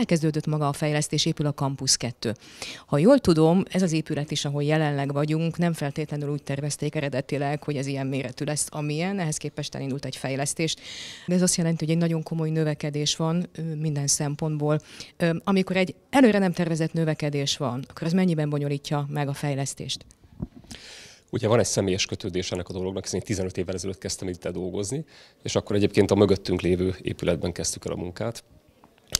elkezdődött maga a fejlesztés, épül a Campus 2. Ha jól tudom, ez az épület is, ahol jelenleg vagyunk, nem feltétlenül úgy tervezték eredetileg, hogy ez ilyen méretű lesz, amilyen, ehhez képest elindult egy fejlesztés. De ez azt jelenti, hogy egy nagyon komoly növekedés van minden szempontból. Amikor egy előre nem tervezett növekedés van, akkor az mennyiben bonyolítja meg a fejlesztést? Ugye van egy személyes kötődés ennek a dolognak, hiszen 15 évvel ezelőtt kezdtem itt dolgozni, és akkor egyébként a mögöttünk lévő épületben kezdtük el a munkát.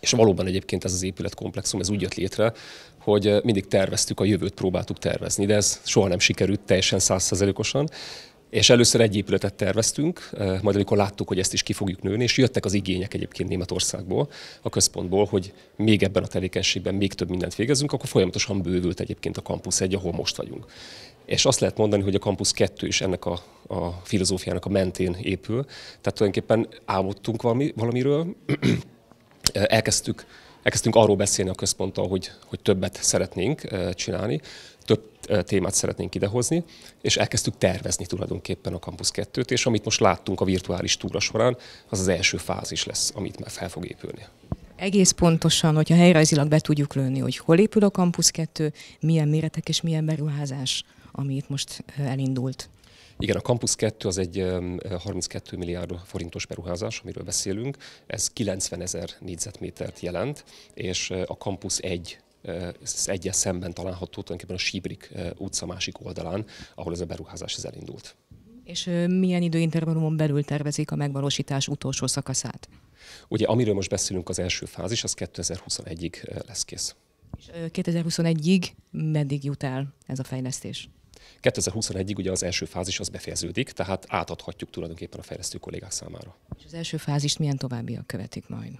És valóban egyébként ez az épületkomplexum, ez úgy jött létre, hogy mindig terveztük, a jövőt próbáltuk tervezni, de ez soha nem sikerült teljesen százszerzelékosan. És először egy épületet terveztünk, majd amikor láttuk, hogy ezt is ki fogjuk nőni, és jöttek az igények egyébként Németországból, a központból, hogy még ebben a tevékenységben még több mindent végezünk, akkor folyamatosan bővült egyébként a kampusz egy, ahol most vagyunk. És azt lehet mondani, hogy a kampusz 2 is ennek a, a filozófiának a mentén épül. Tehát tulajdonképpen álmodtunk valami, valamiről, elkezdtük, elkezdtünk arról beszélni a központtal, hogy, hogy többet szeretnénk csinálni, több témát szeretnénk idehozni, és elkezdtük tervezni tulajdonképpen a Campus 2-t, és amit most láttunk a virtuális túra során, az az első fázis lesz, amit már fel fog épülni egész pontosan, hogyha helyrajzilag be tudjuk lőni, hogy hol épül a Campus 2, milyen méretek és milyen beruházás, ami itt most elindult. Igen, a Campus 2 az egy 32 milliárd forintos beruházás, amiről beszélünk. Ez 90 ezer négyzetmétert jelent, és a Campus 1 egyes szemben található tulajdonképpen a Sibrik utca másik oldalán, ahol ez a beruházás ez elindult. És milyen időintervallumon belül tervezik a megvalósítás utolsó szakaszát? Ugye, amiről most beszélünk, az első fázis, az 2021-ig lesz kész. És 2021-ig meddig jut el ez a fejlesztés? 2021-ig ugye az első fázis az befejeződik, tehát átadhatjuk tulajdonképpen a fejlesztő kollégák számára. És az első fázist milyen továbbiak követik majd?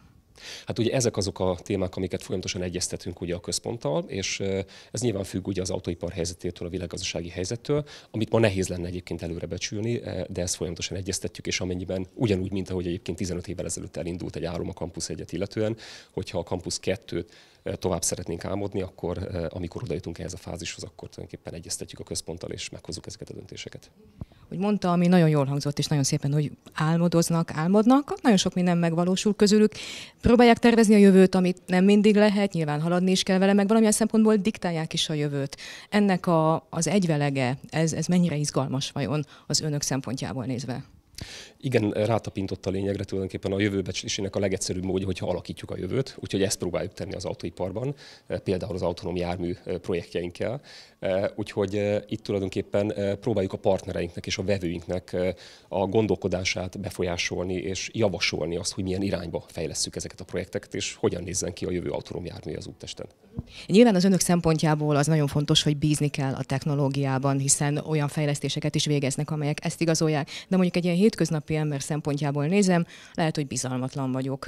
Hát ugye ezek azok a témák, amiket folyamatosan egyeztetünk ugye a központtal, és ez nyilván függ ugye az autóipar helyzetétől, a világgazdasági helyzettől, amit ma nehéz lenne egyébként előre becsülni, de ezt folyamatosan egyeztetjük, és amennyiben ugyanúgy, mint ahogy egyébként 15 évvel ezelőtt elindult egy álom a Campus egyet illetően, hogyha a Campus 2 tovább szeretnénk álmodni, akkor amikor odajutunk ehhez a fázishoz, akkor tulajdonképpen egyeztetjük a központtal, és meghozzuk ezeket a döntéseket hogy mondta, ami nagyon jól hangzott, és nagyon szépen, hogy álmodoznak, álmodnak, nagyon sok minden megvalósul közülük. Próbálják tervezni a jövőt, amit nem mindig lehet, nyilván haladni is kell vele, meg valamilyen szempontból diktálják is a jövőt. Ennek a, az egyvelege, ez, ez mennyire izgalmas vajon az önök szempontjából nézve? Igen, rátapintott a lényegre tulajdonképpen a jövőbecsülésének a legegyszerűbb módja, hogyha alakítjuk a jövőt, úgyhogy ezt próbáljuk tenni az autóiparban, eh, például az autonóm jármű eh, projektjeinkkel. Eh, úgyhogy itt tulajdonképpen próbáljuk a partnereinknek és a vevőinknek a gondolkodását befolyásolni és javasolni azt, hogy milyen irányba fejlesszük ezeket a projekteket, és hogyan nézzen ki a jövő autonóm jármű az úttesten. Nyilván az önök szempontjából az nagyon fontos, hogy bízni kell a technológiában, hiszen olyan fejlesztéseket is végeznek, amelyek ezt igazolják. De mondjuk egy ilyen hétköznapi ember szempontjából nézem, lehet, hogy bizalmatlan vagyok.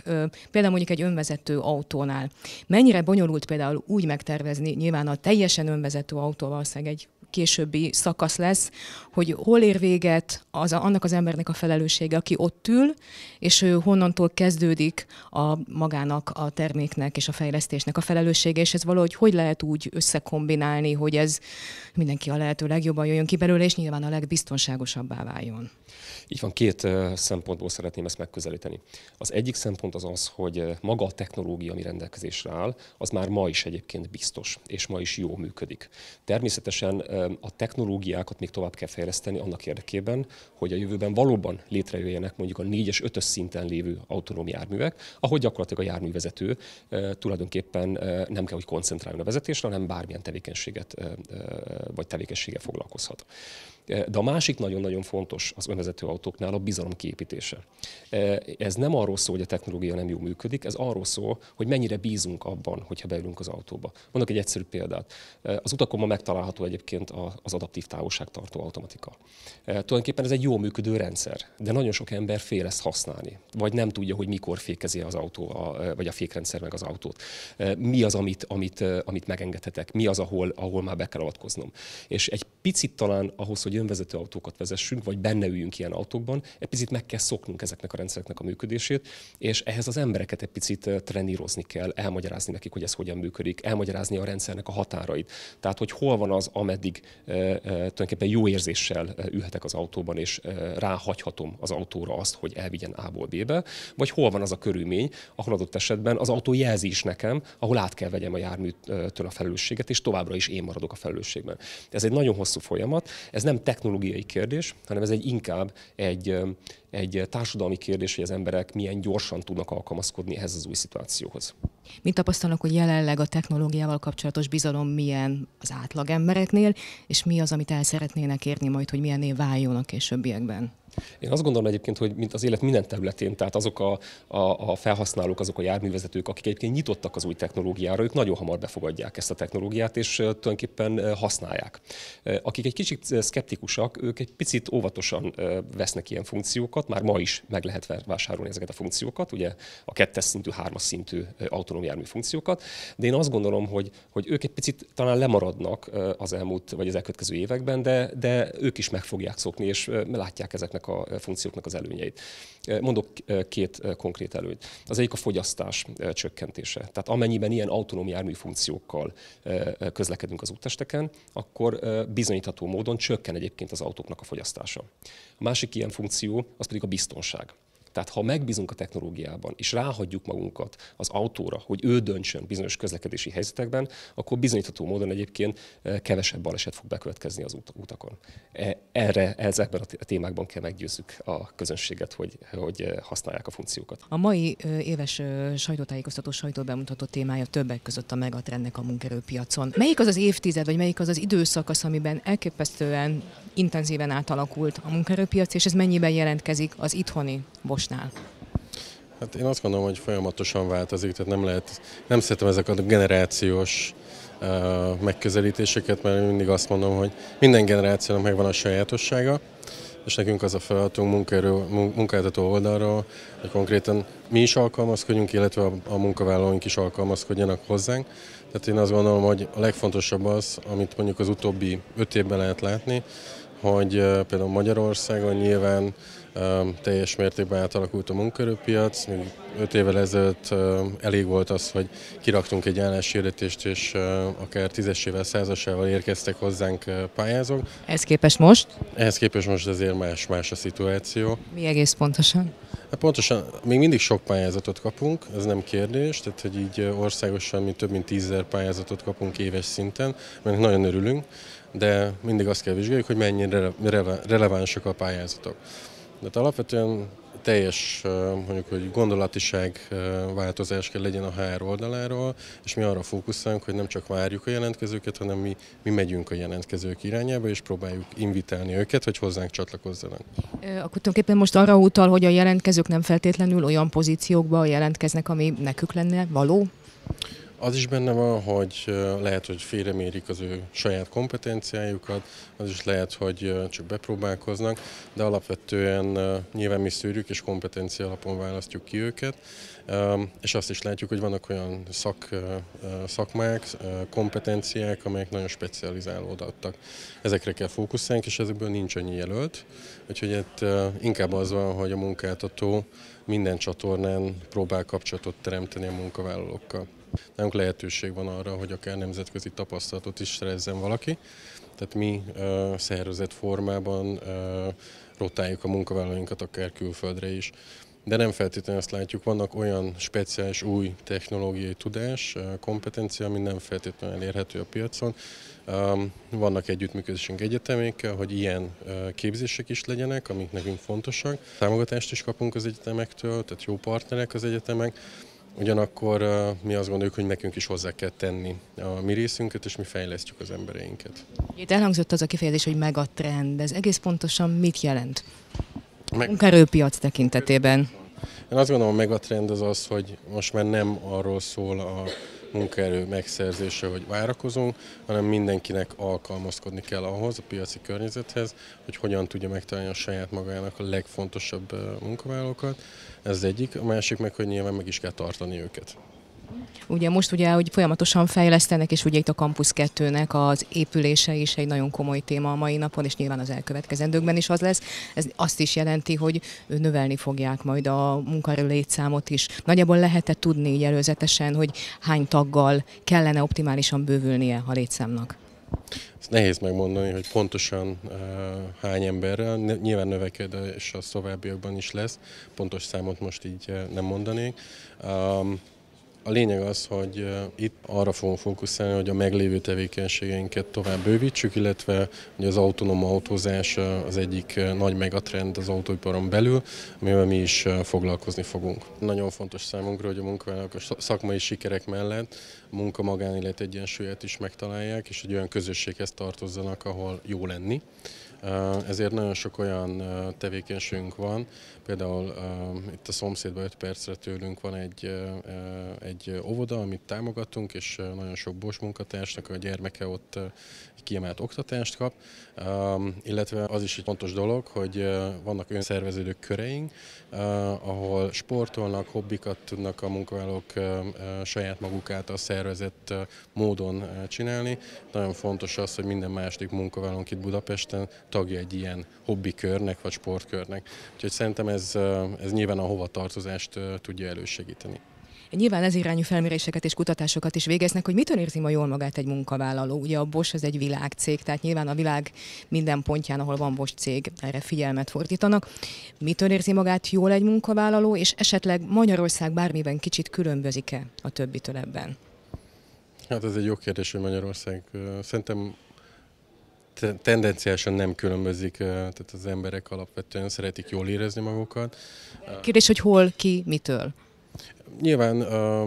Például mondjuk egy önvezető autónál. Mennyire bonyolult például úgy megtervezni, nyilván a teljesen önvezető autó valószínűleg egy későbbi szakasz lesz, hogy hol ér véget az, annak az embernek a felelőssége, aki ott ül, és ő honnantól kezdődik a magának, a terméknek és a fejlesztésnek a felelőssége, és ez valahogy hogy lehet úgy összekombinálni, hogy ez mindenki a lehető legjobban jöjjön ki belőle, és nyilván a legbiztonságosabbá váljon. Így van, két szempontból szeretném ezt megközelíteni. Az egyik szempont az az, hogy maga a technológia, ami rendelkezésre áll, az már ma is egyébként biztos, és ma is jó működik. Természetesen a technológiákat még tovább kell fejleszteni annak érdekében, hogy a jövőben valóban létrejöjjenek mondjuk a 4 és 5-ös szinten lévő autonóm járművek, ahogy gyakorlatilag a járművezető tulajdonképpen nem kell, hogy koncentráljon a vezetésre, hanem bármilyen tevékenységet vagy tevékenysége foglalkozhat. De a másik nagyon-nagyon fontos az önvezető autóknál a bizalom kiépítése. Ez nem arról szól, hogy a technológia nem jól működik, ez arról szól, hogy mennyire bízunk abban, hogyha beülünk az autóba. Mondok egy egyszerű példát. Az utakon ma megtalálható egyébként az adaptív távolságtartó automatika. E, tulajdonképpen ez egy jó működő rendszer, de nagyon sok ember fél ezt használni, vagy nem tudja, hogy mikor fékezi az autó, a, e, vagy a fékrendszer meg az autót. E, mi az, amit, amit, amit megengedhetek, mi az, ahol, ahol már be kell avatkoznom. És egy picit talán ahhoz, hogy önvezető autókat vezessünk, vagy benne üljünk ilyen autókban, egy picit meg kell szoknunk ezeknek a rendszereknek a működését, és ehhez az embereket egy picit trenírozni kell, elmagyarázni nekik, hogy ez hogyan működik, elmagyarázni a rendszernek a határait. Tehát, hogy hol van az, ameddig tulajdonképpen jó érzéssel ülhetek az autóban, és ráhagyhatom az autóra azt, hogy elvigyen A-ból B-be, vagy hol van az a körülmény, ahol adott esetben az autó jelzi is nekem, ahol át kell vegyem a járműtől a felelősséget, és továbbra is én maradok a felelősségben. Ez egy nagyon hosszú folyamat, ez nem technológiai kérdés, hanem ez egy inkább egy, egy társadalmi kérdés, hogy az emberek milyen gyorsan tudnak alkalmazkodni ehhez az új szituációhoz. Mit tapasztalnak, hogy jelenleg a technológiával kapcsolatos bizalom milyen az átlagembereknél, és mi az, amit el szeretnének érni majd, hogy milyenné váljon a későbbiekben. Én azt gondolom egyébként, hogy mint az élet minden területén, tehát azok a, a, a felhasználók, azok a járművezetők, akik egyébként nyitottak az új technológiára, ők nagyon hamar befogadják ezt a technológiát, és tulajdonképpen használják. Akik egy kicsit szkeptikusak, ők egy picit óvatosan vesznek ilyen funkciókat, már ma is meg lehet vásárolni ezeket a funkciókat, ugye a kettes szintű, hármas szintű autonóm jármű funkciókat, de én azt gondolom, hogy, hogy ők egy picit talán lemaradnak az elmúlt vagy az elkövetkező években, de, de ők is meg fogják szokni, és látják ezeknek a funkcióknak az előnyeit. Mondok két konkrét előnyt. Az egyik a fogyasztás csökkentése. Tehát amennyiben ilyen autonóm jármű funkciókkal közlekedünk az úttesteken, akkor bizonyítható módon csökken egyébként az autóknak a fogyasztása. A másik ilyen funkció az pedig a biztonság. Tehát ha megbízunk a technológiában, és ráhagyjuk magunkat az autóra, hogy ő döntsön bizonyos közlekedési helyzetekben, akkor bizonyítható módon egyébként eh, kevesebb baleset fog bekövetkezni az utakon. E, erre, ezekben a témákban kell meggyőzzük a közönséget, hogy, hogy eh, használják a funkciókat. A mai eh, éves sajtótájékoztató sajtó bemutató témája többek között a megatrendnek a munkerőpiacon. Melyik az az évtized, vagy melyik az az időszakasz, amiben elképesztően intenzíven átalakult a munkerőpiac, és ez mennyiben jelentkezik az itthoni orvosnál? Hát én azt gondolom, hogy folyamatosan változik, tehát nem lehet, nem szeretem ezek a generációs megközelítéseket, mert mindig azt mondom, hogy minden generációnak megvan a sajátossága, és nekünk az a feladatunk munkaerő, munkáltató oldalról, hogy konkrétan mi is alkalmazkodjunk, illetve a, a munkavállalóink is alkalmazkodjanak hozzánk. Tehát én azt gondolom, hogy a legfontosabb az, amit mondjuk az utóbbi öt évben lehet látni, hogy például Magyarországon nyilván teljes mértékben átalakult a munkaerőpiac. Még 5 évvel ezelőtt elég volt az, hogy kiraktunk egy álláshirdetést, és akár tízesével, százasával érkeztek hozzánk pályázók. Ehhez képest most? Ehhez képest most azért más-más a szituáció. Mi egész pontosan? Hát pontosan, még mindig sok pályázatot kapunk, ez nem kérdés, tehát hogy így országosan mi több mint tízzer pályázatot kapunk éves szinten, mert nagyon örülünk, de mindig azt kell vizsgáljuk, hogy mennyire rele relevánsak a pályázatok. De hát alapvetően teljes mondjuk, hogy gondolatiság változás kell legyen a HR oldaláról, és mi arra fókuszálunk, hogy nem csak várjuk a jelentkezőket, hanem mi, mi megyünk a jelentkezők irányába, és próbáljuk invitálni őket, hogy hozzánk csatlakozzanak. Akkor tulajdonképpen most arra utal, hogy a jelentkezők nem feltétlenül olyan pozíciókba jelentkeznek, ami nekük lenne való? Az is benne van, hogy lehet, hogy félremérik az ő saját kompetenciájukat, az is lehet, hogy csak bepróbálkoznak, de alapvetően nyilván mi szűrjük és kompetencia alapon választjuk ki őket, és azt is látjuk, hogy vannak olyan szak, szakmák, kompetenciák, amelyek nagyon specializálódottak. Ezekre kell fókuszálni, és ezekből nincs annyi jelölt, úgyhogy itt inkább az van, hogy a munkáltató minden csatornán próbál kapcsolatot teremteni a munkavállalókkal. Nálunk lehetőség van arra, hogy akár nemzetközi tapasztalatot is szerezzen valaki, tehát mi uh, szervezett formában uh, rotáljuk a munkavállalóinkat akár külföldre is de nem feltétlenül azt látjuk, vannak olyan speciális új technológiai tudás, eh, kompetencia, ami nem feltétlenül elérhető a piacon. Ehm, vannak együttműködésünk egyetemékkel, hogy ilyen eh, képzések is legyenek, amik nekünk fontosak. Támogatást is kapunk az egyetemektől, tehát jó partnerek az egyetemek, Ugyanakkor eh, mi azt gondoljuk, hogy nekünk is hozzá kell tenni a mi részünket, és mi fejlesztjük az embereinket. Itt elhangzott az a kifejezés, hogy trend. Ez egész pontosan mit jelent? Meg... Munkerőpiac tekintetében. Én azt gondolom, a megatrend az az, hogy most már nem arról szól a munkaerő megszerzése, hogy várakozunk, hanem mindenkinek alkalmazkodni kell ahhoz, a piaci környezethez, hogy hogyan tudja megtalálni a saját magának a legfontosabb munkavállalókat. Ez az egyik. A másik meg, hogy nyilván meg is kell tartani őket. Ugye most ugye, hogy folyamatosan fejlesztenek, és ugye itt a Campus 2-nek az épülése is egy nagyon komoly téma a mai napon, és nyilván az elkövetkezendőkben is az lesz. Ez azt is jelenti, hogy növelni fogják majd a munkaerő létszámot is. Nagyjából lehet-e tudni így előzetesen, hogy hány taggal kellene optimálisan bővülnie a létszámnak? Ezt nehéz megmondani, hogy pontosan uh, hány emberrel. Nyilván és a továbbiakban is lesz, pontos számot most így uh, nem mondanék. Um, a lényeg az, hogy itt arra fogunk fókuszálni, hogy a meglévő tevékenységeinket tovább bővítsük, illetve hogy az autonóm autózás az egyik nagy megatrend az autóiparon belül, amivel mi is foglalkozni fogunk. Nagyon fontos számunkra, hogy a munkavállalók a szakmai sikerek mellett a munka magánélet egyensúlyát is megtalálják, és egy olyan közösséghez tartozzanak, ahol jó lenni. Ezért nagyon sok olyan tevékenységünk van, például itt a szomszédban 5 percre tőlünk van egy, egy óvoda, amit támogatunk, és nagyon sok bos munkatársnak a gyermeke ott kiemelt oktatást kap, illetve az is egy fontos dolog, hogy vannak önszerveződő köreink, ahol sportolnak, hobbikat tudnak a munkavállalók saját maguk által szervezett módon csinálni. Nagyon fontos az, hogy minden második munkavállalónk itt Budapesten tagja egy ilyen hobbikörnek vagy sportkörnek. Úgyhogy szerintem ez, eh, ez nyilván a hova tartozást eh, tudja elősegíteni. Nyilván ez irányú felméréseket és kutatásokat is végeznek, hogy mitől érzi ma jól magát egy munkavállaló. Ugye a Bosch az egy világcég, tehát nyilván a világ minden pontján, ahol van Bosch cég, erre figyelmet fordítanak. Mitől érzi magát jól egy munkavállaló, és esetleg Magyarország bármiben kicsit különbözik-e a többitől ebben? Hát ez egy jó kérdés, hogy Magyarország. Eh, szerintem tendenciásan nem különbözik, tehát az emberek alapvetően szeretik jól érezni magukat. Kérdés, hogy hol, ki, mitől? Nyilván,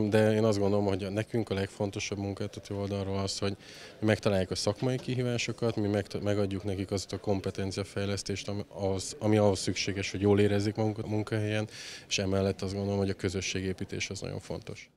de én azt gondolom, hogy nekünk a legfontosabb munkáltató oldalról az, hogy megtaláljuk a szakmai kihívásokat, mi megadjuk nekik azt a kompetenciafejlesztést, ami ahhoz, ami ahhoz szükséges, hogy jól érezzék magukat a munkahelyen, és emellett azt gondolom, hogy a közösségépítés az nagyon fontos.